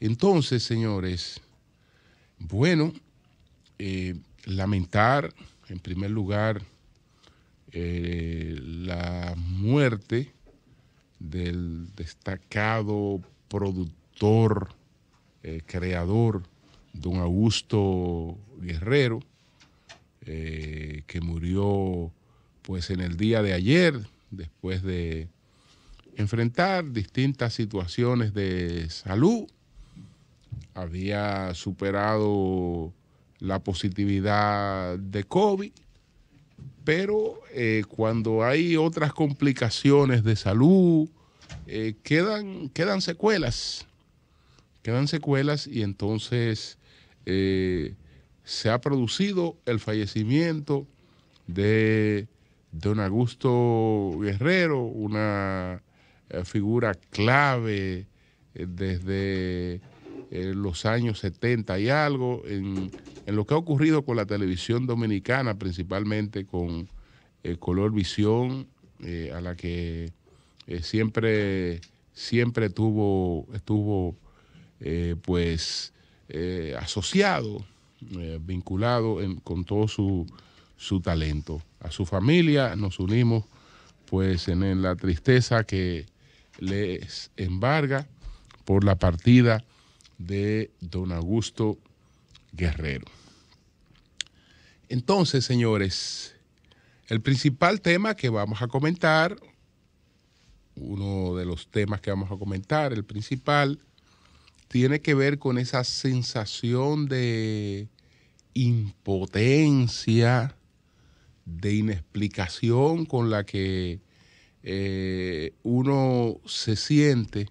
Entonces, señores, bueno, eh, lamentar en primer lugar eh, la muerte del destacado productor, eh, creador, don Augusto Guerrero, que murió pues en el día de ayer, después de enfrentar distintas situaciones de salud había superado la positividad de COVID, pero eh, cuando hay otras complicaciones de salud, eh, quedan, quedan secuelas, quedan secuelas y entonces eh, se ha producido el fallecimiento de don Augusto Guerrero, una figura clave desde eh, los años 70 y algo, en, lo que ha ocurrido con la televisión dominicana, principalmente con eh, Color Visión, eh, a la que eh, siempre, siempre tuvo, estuvo pues asociado, vinculado con todo su, su talento. A su familia nos unimos pues en la tristeza que les embarga por la partida de don Augusto Guerrero. Entonces, señores, el principal tema que vamos a comentar, uno de los temas que vamos a comentar, el principal, tiene que ver con esa sensación de impotencia, de inexplicación con la que eh, uno se siente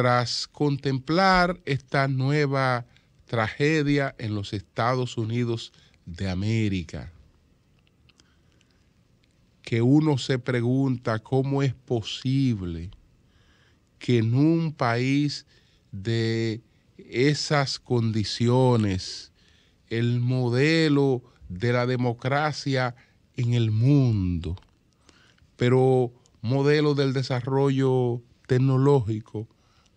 tras contemplar esta nueva tragedia en los Estados Unidos de América, que uno se pregunta cómo es posible que en un país de esas condiciones, el modelo de la democracia en el mundo, pero modelo del desarrollo tecnológico,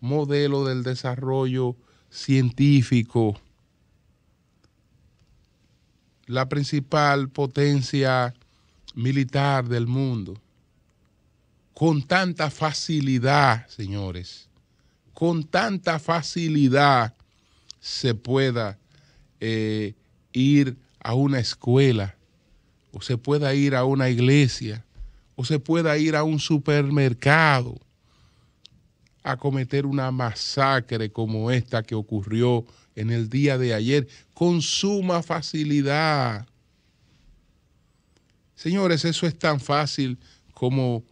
modelo del desarrollo científico. La principal potencia militar del mundo. Con tanta facilidad, señores, con tanta facilidad se pueda eh, ir a una escuela, o se pueda ir a una iglesia, o se pueda ir a un supermercado a cometer una masacre como esta que ocurrió en el día de ayer con suma facilidad. Señores, eso es tan fácil como,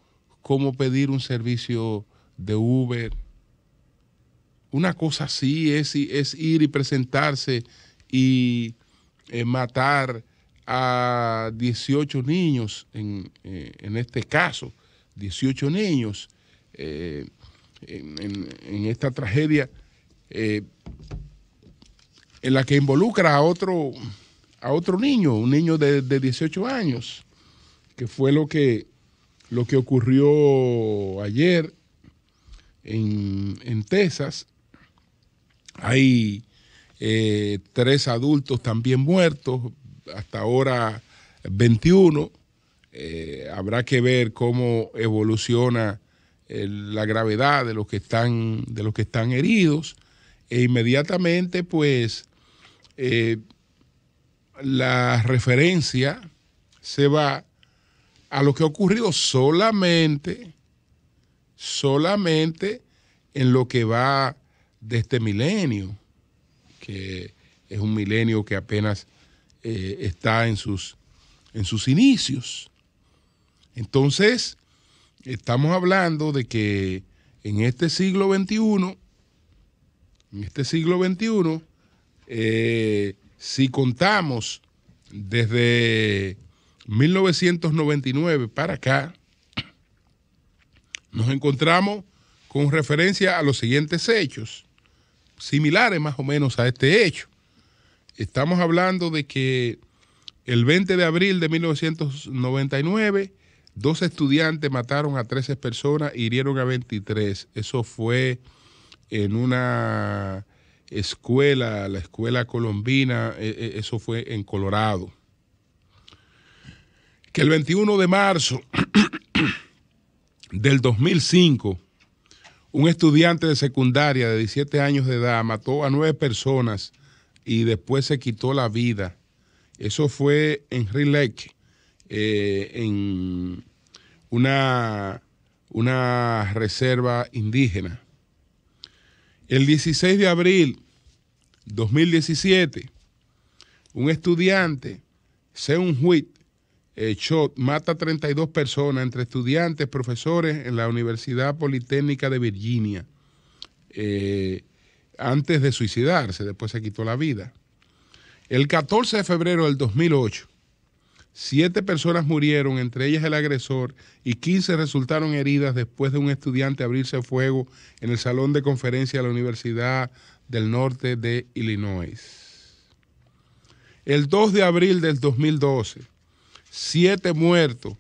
como pedir un servicio de Uber. Una cosa así es, ir y presentarse y eh, matar a 18 niños, eh, en, este caso, 18 niños. Eh, en, esta tragedia eh, en la que involucra a otro, a otro niño, un niño de, 18 años, que fue lo que, lo que ocurrió ayer en, en Texas. Hay eh, tres adultos también muertos, hasta ahora 21. Eh, habrá que ver cómo evoluciona la gravedad de los que están, de los que están heridos, e inmediatamente, pues, eh, la referencia se va a lo que ha ocurrido solamente, solamente en lo que va de este milenio, que es un milenio que apenas eh, está en sus, en sus inicios. Entonces, estamos hablando de que en este siglo XXI, en este siglo XXI, eh, si contamos desde 1999 para acá, nos encontramos con referencia a los siguientes hechos, similares más o menos a este hecho. Estamos hablando de que el 20 de abril de 1999 Dos estudiantes mataron a 13 personas, hirieron a 23. Eso fue en una escuela, la escuela colombina, e, e, eso fue en Colorado. Que el 21 de marzo del 2005, un estudiante de secundaria de 17 años de edad mató a nueve personas y después se quitó la vida. Eso fue en Riley. Eh, en una, una reserva indígena. El 16 de abril 2017, un estudiante, Seung Huit, eh, mata a 32 personas entre estudiantes, profesores en la Universidad Politécnica de Virginia, eh, antes de suicidarse, después se quitó la vida. El 14 de febrero del 2008, Siete personas murieron, entre ellas el agresor, y 15 resultaron heridas después de un estudiante abrirse fuego en el salón de conferencia de la Universidad del Norte de Illinois. El 2 de abril del 2012, siete muertos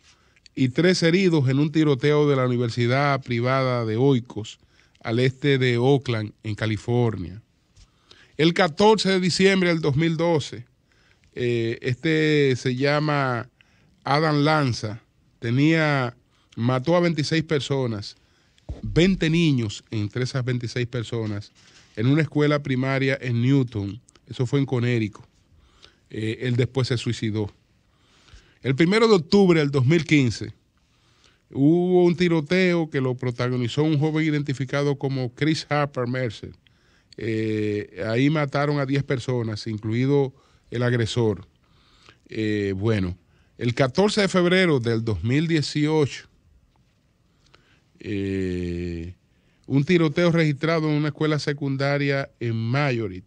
y tres heridos en un tiroteo de la Universidad Privada de Oikos, al este de Oakland, en California. El 14 de diciembre del 2012, eh, este se llama Adam Lanza. Tenía, mató a 26 personas, 20 niños entre esas 26 personas, en una escuela primaria en Newton. Eso fue en Conérico. Eh, él después se suicidó. El primero de octubre del 2015 hubo un tiroteo que lo protagonizó un joven identificado como Chris Harper Mercer. Eh, ahí mataron a 10 personas, incluido el agresor. Eh, bueno, el 14 de febrero del 2018, eh, un tiroteo registrado en una escuela secundaria en Mayorit.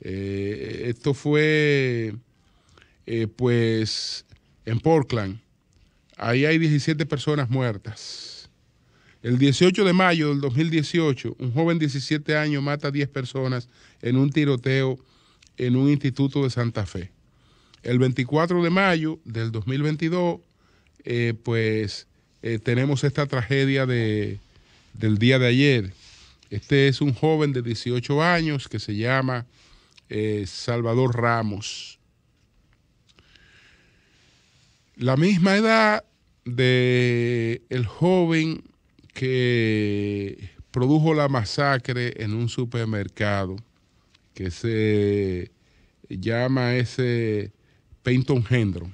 Eh, esto fue, pues, en Portland. Ahí hay 17 personas muertas. El 18 de mayo del 2018, un joven de 17 años mata a 10 personas en un tiroteo en un instituto de Santa Fe. El 24 de mayo del 2022, eh, pues eh, tenemos esta tragedia del día de ayer. Este es un joven de 18 años que se llama eh, Salvador Ramos. La misma edad de el joven que produjo la masacre en un supermercado se llama ese Peyton Gendro.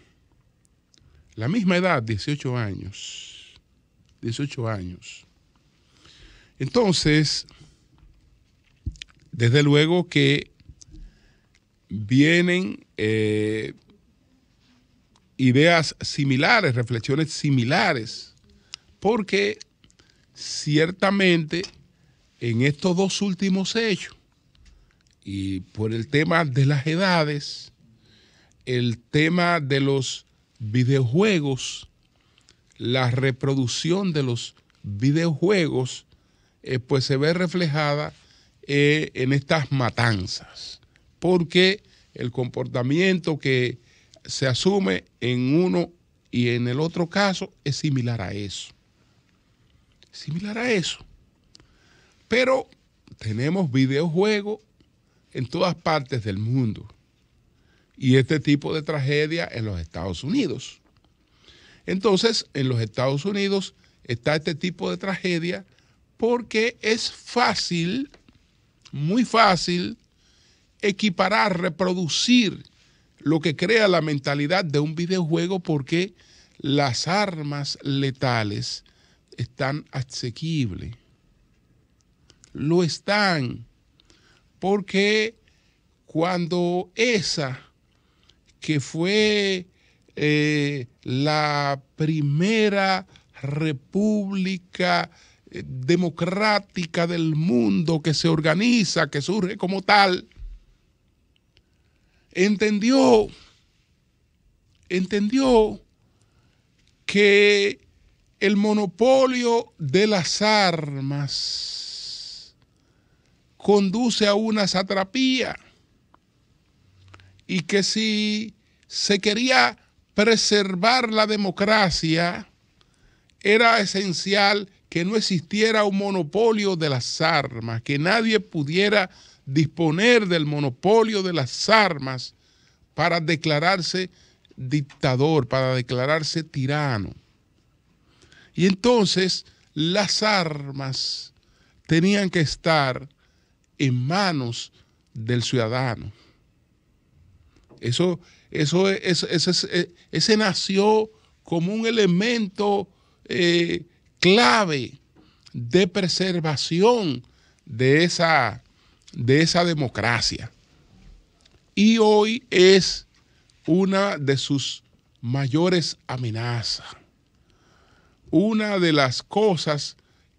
La misma edad, 18 años. 18 años. Entonces, desde luego que vienen eh, ideas similares, reflexiones similares, porque ciertamente en estos dos últimos hechos, y por el tema de las edades, el tema de los videojuegos, la reproducción de los videojuegos, eh, pues se ve reflejada eh, en estas matanzas, porque el comportamiento que se asume en uno y en el otro caso es similar a eso. Similar a eso. Pero tenemos videojuegos en todas partes del mundo y este tipo de tragedia en los Estados Unidos. Entonces, en los Estados Unidos está este tipo de tragedia porque es fácil, muy fácil, equiparar, reproducir lo que crea la mentalidad de un videojuego porque las armas letales están asequibles. Lo están porque cuando esa, que fue eh, la primera república eh, democrática del mundo que se organiza, que surge como tal, entendió, entendió que el monopolio de las armas conduce a una satrapía y que si se quería preservar la democracia, era esencial que no existiera un monopolio de las armas, que nadie pudiera disponer del monopolio de las armas para declararse dictador, para declararse tirano. Y entonces las armas tenían que estar en manos del ciudadano. Eso, eso, ese nació como un elemento eh, clave de preservación de esa, de esa democracia. Y hoy es una de sus mayores amenazas. Una de las cosas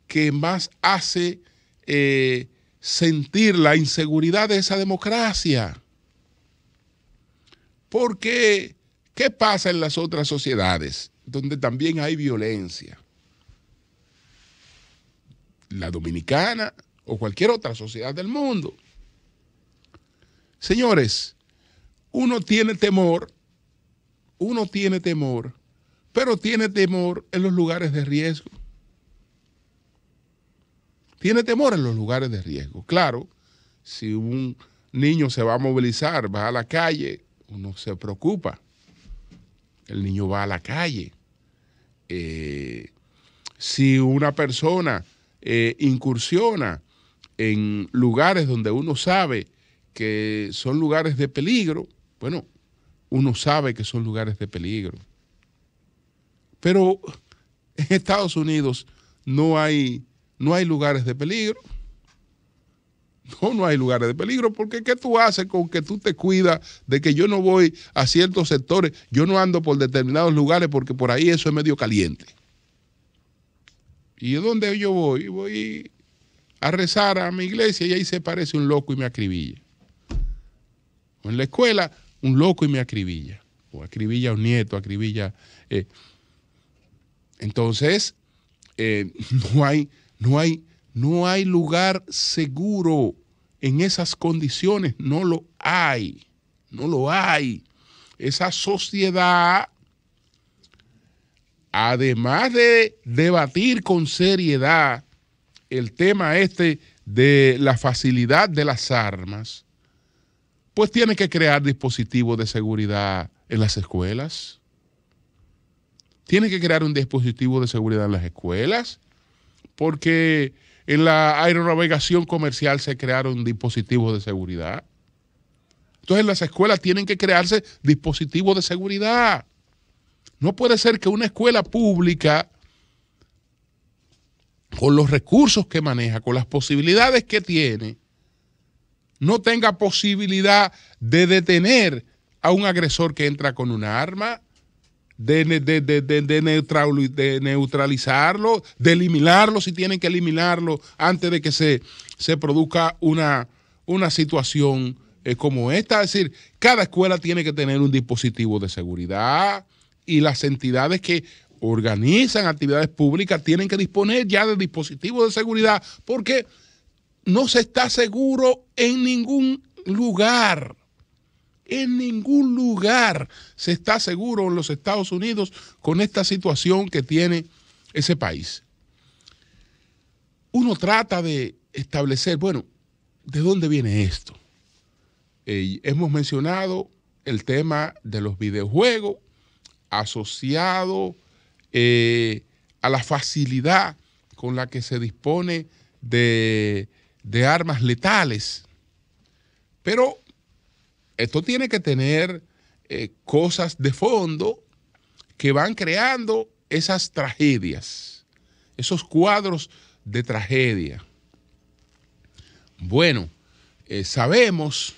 que más hace eh, sentir la inseguridad de esa democracia. Porque, ¿qué pasa en las otras sociedades donde también hay violencia? La dominicana o cualquier otra sociedad del mundo. Señores, uno tiene temor, uno tiene temor, pero tiene temor en los lugares de riesgo tiene temor en los lugares de riesgo. Claro, si un niño se va a movilizar, va a la calle, uno se preocupa. El niño va a la calle. Eh, si una persona eh, incursiona en lugares donde uno sabe que son lugares de peligro, bueno, uno sabe que son lugares de peligro. Pero en Estados Unidos no hay no hay lugares de peligro. No, no hay lugares de peligro, porque ¿qué tú haces con que tú te cuidas de que yo no voy a ciertos sectores, yo no ando por determinados lugares porque por ahí eso es medio caliente? ¿Y dónde yo voy? Voy a rezar a mi iglesia y ahí se parece un loco y me acribilla. O en la escuela, un loco y me acribilla. O acribilla a un nieto, acribilla. Eh. Entonces, eh, no hay no hay, no hay lugar seguro en esas condiciones. No lo hay. No lo hay. Esa sociedad, además de debatir con seriedad el tema este de la facilidad de las armas, pues tiene que crear dispositivos de seguridad en las escuelas. Tiene que crear un dispositivo de seguridad en las escuelas porque en la aeronavegación comercial se crearon dispositivos de seguridad. Entonces las escuelas tienen que crearse dispositivos de seguridad. No puede ser que una escuela pública, con los recursos que maneja, con las posibilidades que tiene, no tenga posibilidad de detener a un agresor que entra con un arma de, de, de, de, neutralizarlo, de eliminarlo si tienen que eliminarlo antes de que se, se produzca una, una situación eh, como esta. Es decir, cada escuela tiene que tener un dispositivo de seguridad y las entidades que organizan actividades públicas tienen que disponer ya de dispositivos de seguridad porque no se está seguro en ningún lugar. En ningún lugar se está seguro en los Estados Unidos con esta situación que tiene ese país. Uno trata de establecer, bueno, ¿de dónde viene esto? Eh, hemos mencionado el tema de los videojuegos asociado eh, a la facilidad con la que se dispone de, de armas letales. Pero esto tiene que tener eh, cosas de fondo que van creando esas tragedias, esos cuadros de tragedia. Bueno, eh, sabemos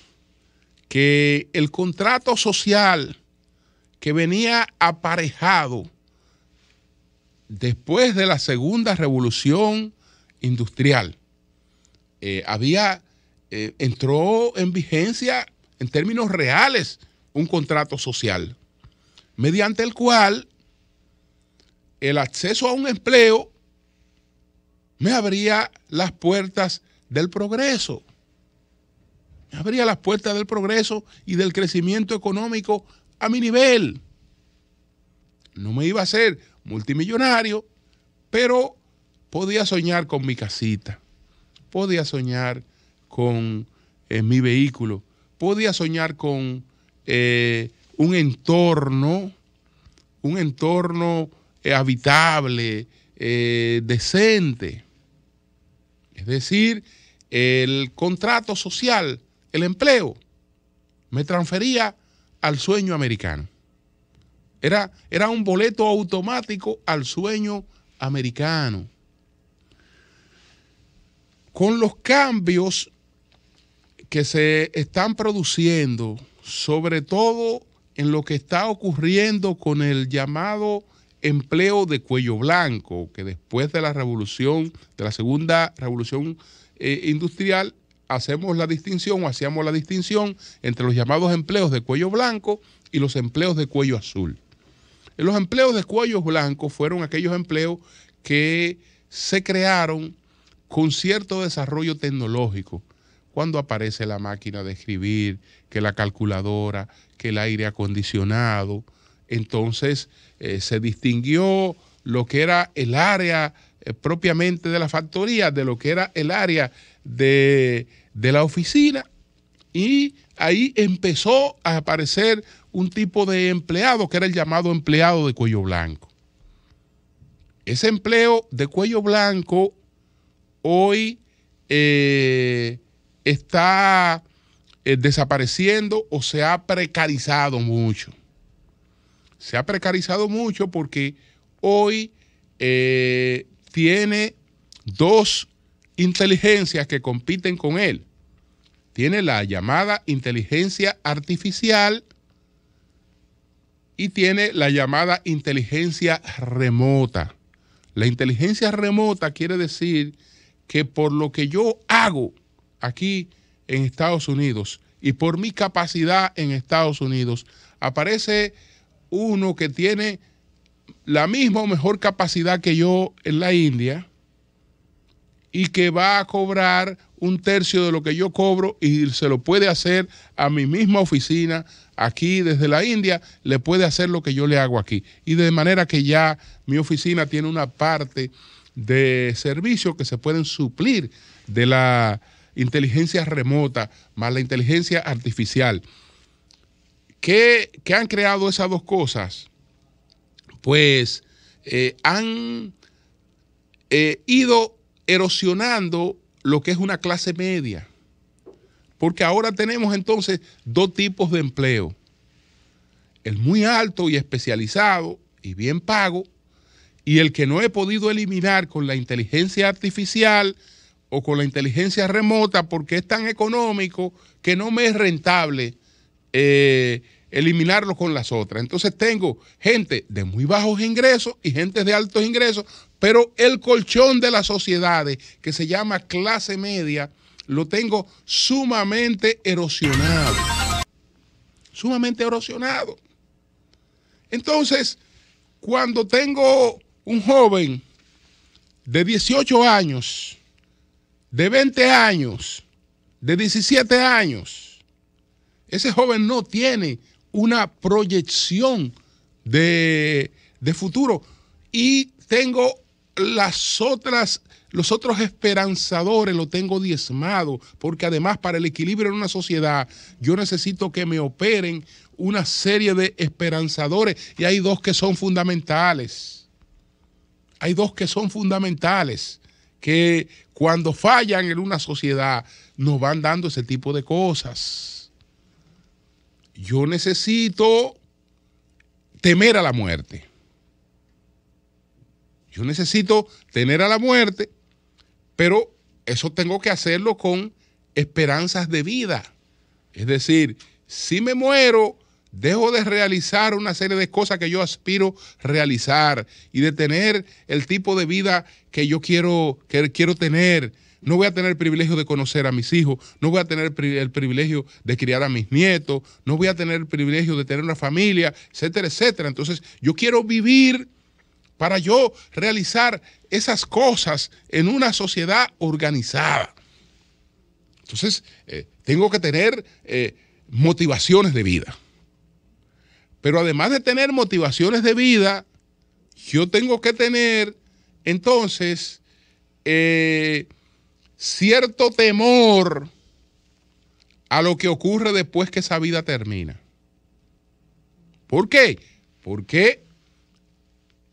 que el contrato social que venía aparejado después de la segunda revolución industrial, eh, había, entró en vigencia en términos reales un contrato social, mediante el cual el acceso a un empleo me abría las puertas del progreso. Me abría las puertas del progreso y del crecimiento económico a mi nivel. No me iba a ser multimillonario, pero podía soñar con mi casita, podía soñar con eh, mi vehículo podía soñar con eh, un entorno, un entorno eh, habitable, eh, decente. Es decir, el contrato social, el empleo, me transfería al sueño americano. Era, era un boleto automático al sueño americano. Con los cambios que se están produciendo, sobre todo en lo que está ocurriendo con el llamado empleo de cuello blanco, que después de la revolución, de la segunda revolución eh, industrial, hacemos la distinción o hacíamos la distinción entre los llamados empleos de cuello blanco y los empleos de cuello azul. Los empleos de cuello blanco fueron aquellos empleos que se crearon con cierto desarrollo tecnológico, cuando aparece la máquina de escribir, que la calculadora, que el aire acondicionado. Entonces eh, se distinguió lo que era el área eh, propiamente de la factoría, de lo que era el área de, la oficina. Y ahí empezó a aparecer un tipo de empleado que era el llamado empleado de cuello blanco. Ese empleo de cuello blanco hoy eh, está eh, desapareciendo o se ha precarizado mucho. Se ha precarizado mucho porque hoy eh, tiene dos inteligencias que compiten con él. Tiene la llamada inteligencia artificial y tiene la llamada inteligencia remota. La inteligencia remota quiere decir que por lo que yo hago, aquí en Estados Unidos y por mi capacidad en Estados Unidos, aparece uno que tiene la misma o mejor capacidad que yo en la India y que va a cobrar un tercio de lo que yo cobro y se lo puede hacer a mi misma oficina aquí desde la India, le puede hacer lo que yo le hago aquí. Y de manera que ya mi oficina tiene una parte de servicios que se pueden suplir de la inteligencia remota más la inteligencia artificial. ¿Qué, han creado esas dos cosas? Pues eh, han eh, ido erosionando lo que es una clase media. Porque ahora tenemos entonces dos tipos de empleo. El muy alto y especializado y bien pago, y el que no he podido eliminar con la inteligencia artificial o con la inteligencia remota porque es tan económico que no me es rentable eh, eliminarlo con las otras. Entonces tengo gente de muy bajos ingresos y gente de altos ingresos, pero el colchón de las sociedades, que se llama clase media, lo tengo sumamente erosionado. Sumamente erosionado. Entonces, cuando tengo un joven de 18 años, de 20 años, de 17 años, ese joven no tiene una proyección de, futuro. Y tengo las otras, los otros esperanzadores, lo tengo diezmado, porque además para el equilibrio en una sociedad yo necesito que me operen una serie de esperanzadores y hay dos que son fundamentales. Hay dos que son fundamentales que cuando fallan en una sociedad nos van dando ese tipo de cosas. Yo necesito temer a la muerte. Yo necesito tener a la muerte, pero eso tengo que hacerlo con esperanzas de vida. Es decir, si me muero, dejo de realizar una serie de cosas que yo aspiro realizar y de tener el tipo de vida que yo quiero, quiero tener. No voy a tener el privilegio de conocer a mis hijos, no voy a tener el privilegio de criar a mis nietos, no voy a tener el privilegio de tener una familia, etcétera, etcétera. Entonces, yo quiero vivir para yo realizar esas cosas en una sociedad organizada. Entonces, eh, tengo que tener eh, motivaciones de vida. Pero además de tener motivaciones de vida, yo tengo que tener entonces eh, cierto temor a lo que ocurre después que esa vida termina. ¿Por qué? Porque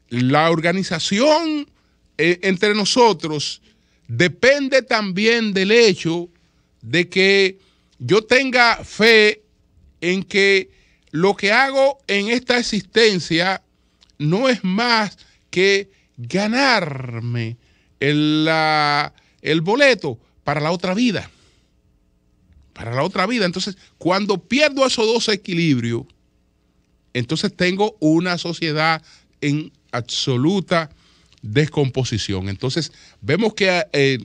la organización eh, entre nosotros depende también del hecho de que yo tenga fe en que lo que hago en esta existencia no es más que ganarme el, boleto para la otra vida. Para la otra vida. Entonces, cuando pierdo esos dos equilibrios, entonces tengo una sociedad en absoluta descomposición. Entonces, vemos que eh,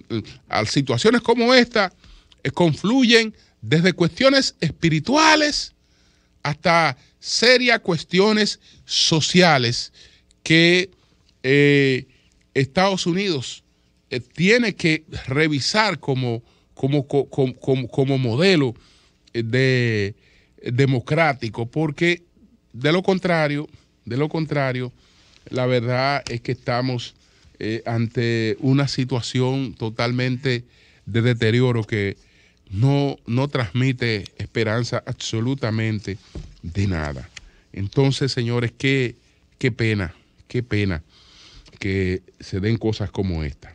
situaciones como esta eh, confluyen desde cuestiones espirituales hasta serias cuestiones sociales que eh, Estados Unidos eh, tiene que revisar como, como, como, modelo eh, de, democrático, porque de lo contrario, de lo contrario, la verdad es que estamos ante una situación totalmente de deterioro que no, no transmite esperanza absolutamente de nada. Entonces, señores, qué, qué pena, qué pena que se den cosas como esta.